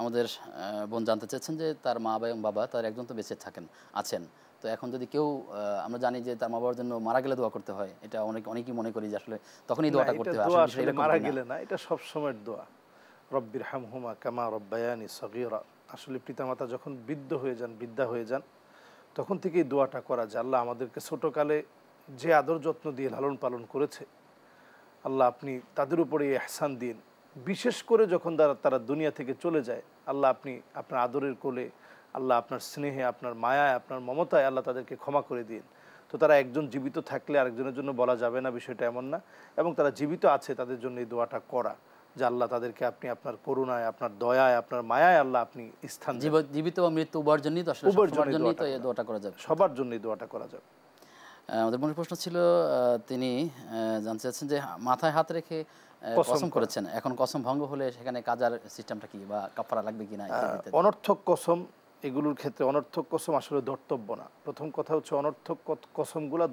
আমাদের বোন জানতে চেয়েছেন যে তার মা বা এবং বাবা তার একজন তো বেঁচে থাকেন আছেন তো এখন যদি কেউ আমরা জানি যে তার মা বাবার জন্য মারা গেলে দোয়া করতে হয় এটা অনেক অনেকেই মনে করি যে আসলে তখনই দোয়াটা করতে হয় মারা গেলে না এটা সব সময়ের দোয়া রব্বির হাম হুমা কামা রব্বায়ানি সগীরা আসলে পিতামাতা যখন বৃদ্ধ হয়ে যান বিদ্যা হয়ে যান তখন থেকেই দোয়াটা করা যায় আল্লাহ আমাদেরকে ছোটোকালে যে আদর যত্ন দিয়ে লালন পালন করেছে আল্লাহ আপনি তাদের উপরে এই দিন বিশেষ করে যখন তারা তারা দুনিয়া থেকে চলে যায় আল্লাহ আপনি আপনার আদরের কোলে আল্লাহ আপনার স্নেহে আপনার মায়ায় আপনার মমতায় আল্লাহ তাদেরকে ক্ষমা করে দিন তো তারা একজন জীবিত থাকলে আরেকজনের জন্য বলা যাবে না বিষয়টা এমন না এবং তারা জীবিত আছে তাদের জন্য এই দোয়াটা করা যে আল্লাহ তাদেরকে আপনি আপনার করুণায় আপনার দয়ায় আপনার মায়ায় আল্লাহ আপনি স্থান জীবিত বা মৃত্যু উভয়ের জন্যই তো উভয়ের জন্যই তো এই দোয়াটা করা যাবে সবার জন্যই দোয়াটা করা যাবে আমাদের মনে প্রশ্ন ছিল তিনি জানতে চাচ্ছেন যে মাথায় হাত রেখে কসম করেছেন এখন কসম ভঙ্গ হলে সেখানে কাজার সিস্টেমটা কি বা কাপড়া লাগবে কিনা অনর্থক কসম এগুলোর ক্ষেত্রে অনর্থক কসম আসলে ধর্তব্য না প্রথম কথা হচ্ছে অনর্থক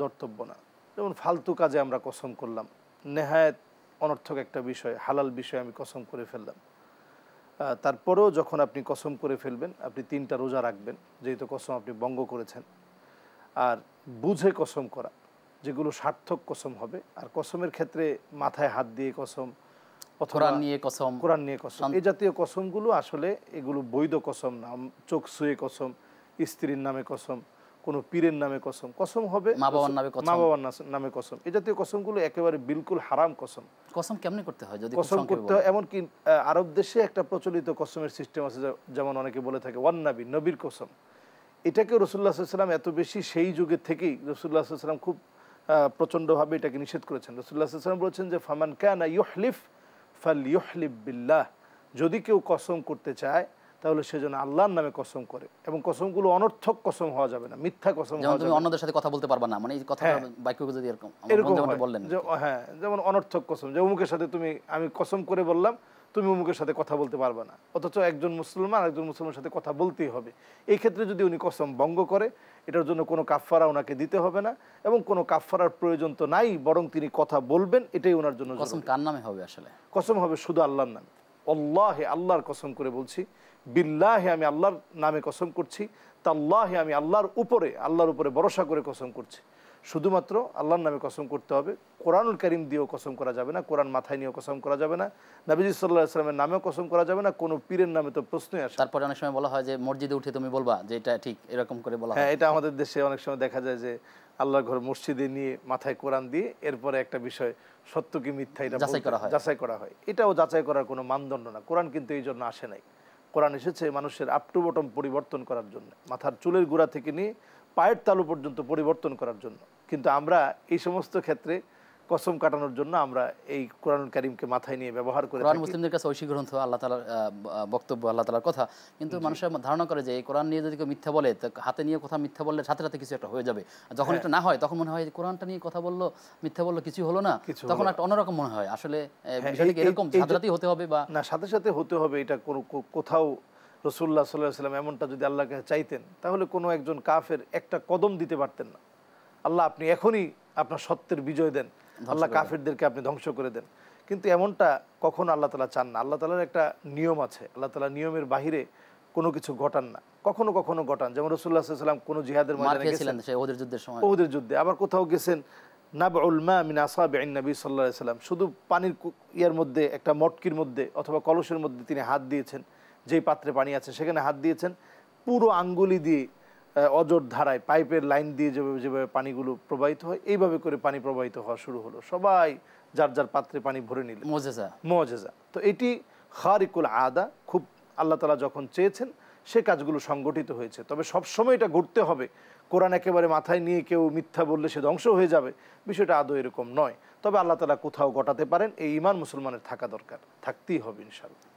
ধর্তব্য না যেমন ফালতু কাজে আমরা কসম করলাম নেহায়ত অনর্থক একটা বিষয় হালাল বিষয় আমি কসম করে ফেললাম তারপরেও যখন আপনি কসম করে ফেলবেন আপনি তিনটা রোজা রাখবেন যেহেতু কসম আপনি বঙ্গ করেছেন আর বুঝে কসম করা যেগুলো সার্থক কসম হবে আর কসমের ক্ষেত্রে মাথায় হাত দিয়ে কসম কোরআন নিয়ে কসম জাতীয় কসমগুলো আসলে এগুলো বৈধ কসম না চোখ কসম স্ত্রীর নামে কসম কোনো পীরের নামে কসম কসম হবে মা বাবার নামে মা বাবার নামে কসম জাতীয় কসমগুলো একেবারে বিলকুল হারাম কসম কসম কেমনে করতে হয় যদি কসম করতে হয় এমনকি আরব দেশে একটা প্রচলিত কসমের সিস্টেম আছে যেমন অনেকে বলে থাকে ওয়ান্নাবি নবীর কসম এটাকে রসুল্লাহ সাল্লাম এত বেশি সেই যুগের থেকেই রসুল্লাহ সাল্লাম খুব প্রচণ্ডভাবে এটাকে নিষেধ করেছেন রসুল্লাহ সাল্লাম বলেছেন যে ফামান কানা ইউহলিফ ফাল ইউহলিফ বিল্লাহ যদি কেউ কসম করতে চায় তাহলে সে যেন আল্লাহর নামে কসম করে এবং কসমগুলো অনর্থক কসম হওয়া যাবে না মিথ্যা কসম অন্যদের সাথে কথা বলতে পারবা না মানে হ্যাঁ। এরকম বললেন হ্যাঁ যেমন অনর্থক কসম যে অমুকের সাথে তুমি আমি কসম করে বললাম তুমি অমুকের সাথে কথা বলতে পারবে না অথচ একজন মুসলমান একজন মুসলমানের সাথে কথা বলতেই হবে এই ক্ষেত্রে যদি উনি কসম ভঙ্গ করে এটার জন্য কোনো কাফফারা ওনাকে দিতে হবে না এবং কোনো কাফফারার প্রয়োজন তো নাই বরং তিনি কথা বলবেন এটাই ওনার জন্য কসম কার নামে হবে আসলে কসম হবে শুধু আল্লাহর নামে অল্লাহে আল্লাহর কসম করে বলছি বিল্লাহে আমি আল্লাহর নামে কসম করছি তাল্লাহে আমি আল্লাহর উপরে আল্লাহর উপরে ভরসা করে কসম করছি শুধুমাত্র আল্লাহর নামে কসম করতে হবে কোরআনুল করিম দিয়েও কসম করা যাবে না কোরআন মাথায় নিয়েও কসম করা যাবে না নাবিজি সাল্লাহ আসলামের নামেও কসম করা যাবে না কোনো পীরের নামে তো প্রশ্নই আসে তারপরে অনেক সময় বলা হয় যে মসজিদে উঠে তুমি বলবা যে এটা ঠিক এরকম করে বলা হ্যাঁ এটা আমাদের দেশে অনেক সময় দেখা যায় যে আল্লাহ ঘর মসজিদে নিয়ে মাথায় কোরআন দিয়ে এরপরে একটা বিষয় সত্য কি মিথ্যা এটা যাচাই করা হয় যাচাই করা হয় এটাও যাচাই করার কোনো মানদণ্ড না কোরআন কিন্তু এই জন্য আসে নাই কোরআন এসেছে মানুষের আপ টু বটম পরিবর্তন করার জন্য মাথার চুলের গুড়া থেকে নিয়ে পায়ের তালু পর্যন্ত পরিবর্তন করার জন্য কিন্তু আমরা এই সমস্ত ক্ষেত্রে কসম কাটানোর জন্য আমরা এই কোরআন করিমকে মাথায় নিয়ে ব্যবহার করি কোরআন মুসলিমদের কাছে ঐশী গ্রন্থ আল্লাহ তালার বক্তব্য আল্লাহ তালার কথা কিন্তু মানুষের ধারণা করে যে এই কোরআন নিয়ে যদি কেউ মিথ্যা বলে হাতে নিয়ে কথা মিথ্যা বললে সাথে সাথে কিছু একটা হয়ে যাবে যখন হ্যাঁ। এটা না হয় তখন মনে হয় কোরআনটা নিয়ে কথা বললো মিথ্যা বললো কিছু হলো না তখন একটা অন্যরকম মনে হয় আসলে হ্যাঁ, এরকম সাথে হতে হবে বা না সাথে সাথে হতে হবে এটা কোনো কোথাও রসুল্লাহ সাল্লাহ সাল্লাম এমনটা যদি আল্লাহকে চাইতেন তাহলে কোনো একজন কাফের একটা কদম দিতে পারতেন না আল্লাহ আপনি এখনই আপনার সত্যের বিজয় দেন আল্লাহ কাফিরদেরকে আপনি ধ্বংস করে দেন কিন্তু এমনটা কখনো আল্লাহ তালা চান না আল্লাহ তালার একটা নিয়ম আছে আল্লাহ তালা নিয়মের বাহিরে কোনো কিছু ঘটান না কখনো কখনো ঘটান যেমন রসুল্লাহ সাল্লাম কোনো জিহাদের ওদের যুদ্ধে আবার কোথাও গেছেন নাবউল মা মিন আসাব নবী সাল্লাহ সাল্লাম শুধু পানির ইয়ার মধ্যে একটা মটকির মধ্যে অথবা কলসের মধ্যে তিনি হাত দিয়েছেন যেই পাত্রে পানি আছে সেখানে হাত দিয়েছেন পুরো আঙ্গুলি দিয়ে অজর ধারায় পাইপের লাইন দিয়ে যেভাবে যেভাবে পানিগুলো প্রবাহিত হয় এইভাবে করে পানি প্রবাহিত হওয়া শুরু হলো সবাই যার যার পাত্রে পানি ভরে নিল মজেজা মজেজা তো এটি খারিকুল আদা খুব আল্লাহ তালা যখন চেয়েছেন সে কাজগুলো সংগঠিত হয়েছে তবে সবসময় এটা ঘটতে হবে কোরআন একেবারে মাথায় নিয়ে কেউ মিথ্যা বললে সে ধ্বংস হয়ে যাবে বিষয়টা আদৌ এরকম নয় তবে আল্লাহ তালা কোথাও ঘটাতে পারেন এই ইমান মুসলমানের থাকা দরকার থাকতেই হবে ইনশাল্লাহ